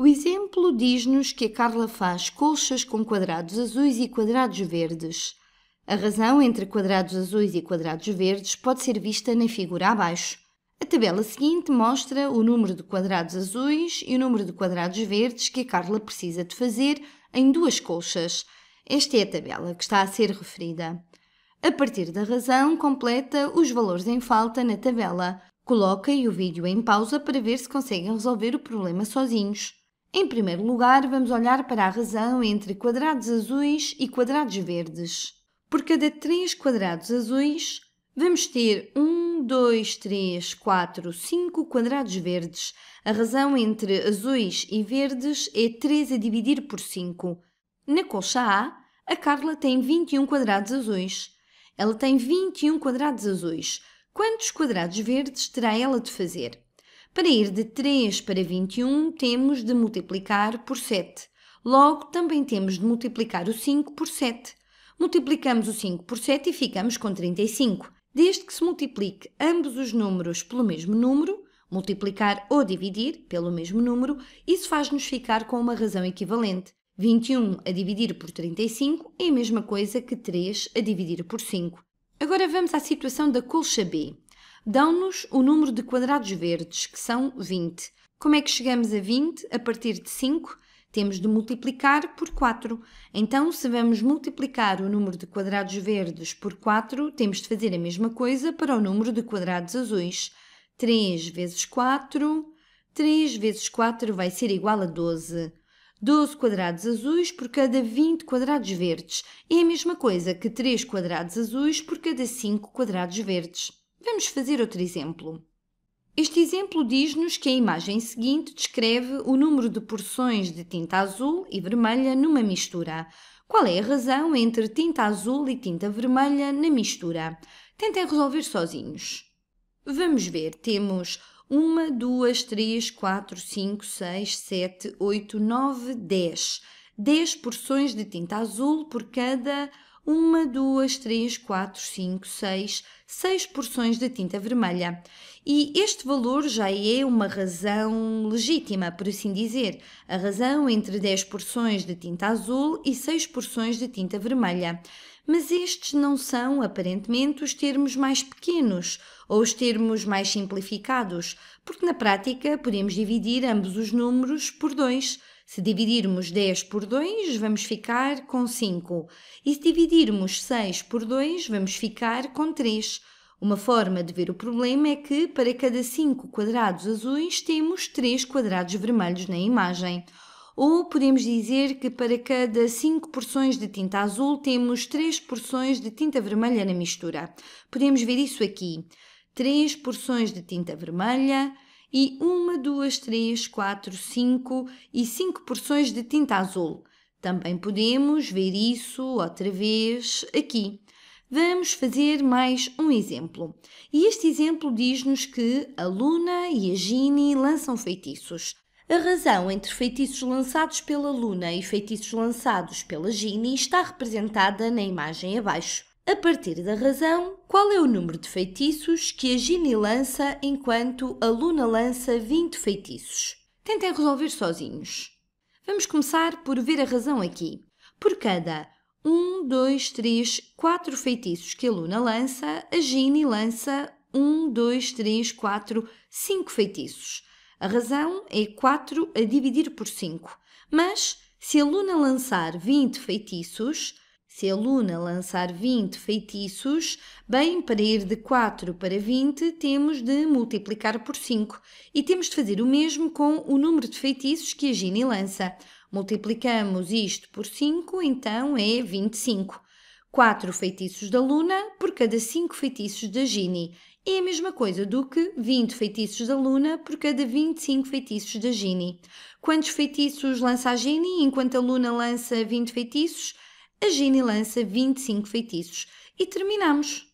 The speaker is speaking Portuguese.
O exemplo diz-nos que a Carla faz colchas com quadrados azuis e quadrados verdes. A razão entre quadrados azuis e quadrados verdes pode ser vista na figura abaixo. A tabela seguinte mostra o número de quadrados azuis e o número de quadrados verdes que a Carla precisa de fazer em duas colchas. Esta é a tabela que está a ser referida. A partir da razão, completa os valores em falta na tabela. Coloquem o vídeo em pausa para ver se conseguem resolver o problema sozinhos. Em primeiro lugar, vamos olhar para a razão entre quadrados azuis e quadrados verdes. Por cada 3 quadrados azuis, vamos ter 1, 2, 3, 4, 5 quadrados verdes. A razão entre azuis e verdes é 3 a dividir por 5. Na colcha A, a Carla tem 21 quadrados azuis. Ela tem 21 quadrados azuis. Quantos quadrados verdes terá ela de fazer? Para ir de 3 para 21, temos de multiplicar por 7. Logo, também temos de multiplicar o 5 por 7. Multiplicamos o 5 por 7 e ficamos com 35. Desde que se multiplique ambos os números pelo mesmo número, multiplicar ou dividir pelo mesmo número, isso faz-nos ficar com uma razão equivalente. 21 a dividir por 35 é a mesma coisa que 3 a dividir por 5. Agora vamos à situação da colcha B. Dão-nos o número de quadrados verdes, que são 20. Como é que chegamos a 20? A partir de 5, temos de multiplicar por 4. Então, se vamos multiplicar o número de quadrados verdes por 4, temos de fazer a mesma coisa para o número de quadrados azuis. 3 vezes 4. 3 vezes 4 vai ser igual a 12. 12 quadrados azuis por cada 20 quadrados verdes. É a mesma coisa que 3 quadrados azuis por cada 5 quadrados verdes. Vamos fazer outro exemplo. Este exemplo diz-nos que a imagem seguinte descreve o número de porções de tinta azul e vermelha numa mistura. Qual é a razão entre tinta azul e tinta vermelha na mistura? Tentem resolver sozinhos. Vamos ver, temos 1, 2, 3, 4, 5, 6, 7, 8, 9, 10. 10 porções de tinta azul por cada uma, duas, três, quatro, cinco, seis, seis porções de tinta vermelha. E este valor já é uma razão legítima, por assim dizer, a razão entre 10 porções de tinta azul e 6 porções de tinta vermelha. Mas estes não são, aparentemente, os termos mais pequenos ou os termos mais simplificados, porque na prática podemos dividir ambos os números por 2, se dividirmos 10 por 2, vamos ficar com 5. E se dividirmos 6 por 2, vamos ficar com 3. Uma forma de ver o problema é que para cada 5 quadrados azuis temos 3 quadrados vermelhos na imagem. Ou podemos dizer que para cada 5 porções de tinta azul temos 3 porções de tinta vermelha na mistura. Podemos ver isso aqui. 3 porções de tinta vermelha, e uma, duas, três, quatro, cinco e cinco porções de tinta azul. Também podemos ver isso outra vez aqui. Vamos fazer mais um exemplo. E este exemplo diz-nos que a Luna e a Gini lançam feitiços. A razão entre feitiços lançados pela Luna e feitiços lançados pela Gini está representada na imagem abaixo. A partir da razão, qual é o número de feitiços que a Gini lança enquanto a Luna lança 20 feitiços? Tentem resolver sozinhos. Vamos começar por ver a razão aqui. Por cada 1, 2, 3, 4 feitiços que a Luna lança, a Gini lança 1, 2, 3, 4, 5 feitiços. A razão é 4 a dividir por 5. Mas, se a Luna lançar 20 feitiços, se a Luna lançar 20 feitiços, bem, para ir de 4 para 20, temos de multiplicar por 5 e temos de fazer o mesmo com o número de feitiços que a Gini lança. Multiplicamos isto por 5, então é 25. 4 feitiços da Luna por cada 5 feitiços da Gini. É a mesma coisa do que 20 feitiços da Luna por cada 25 feitiços da Gini. Quantos feitiços lança a Gini enquanto a Luna lança 20 feitiços? a Ginny lança 25 feitiços. E terminamos.